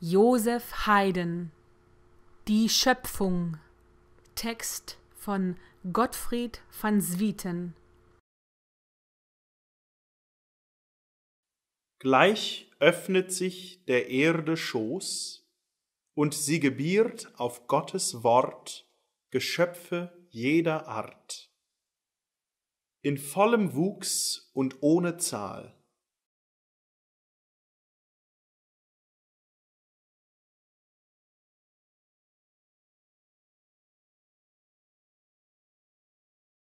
Josef Haydn Die Schöpfung Text von Gottfried van Swieten Gleich öffnet sich der Erde Schoß, und sie gebiert auf Gottes Wort Geschöpfe jeder Art. In vollem Wuchs und ohne Zahl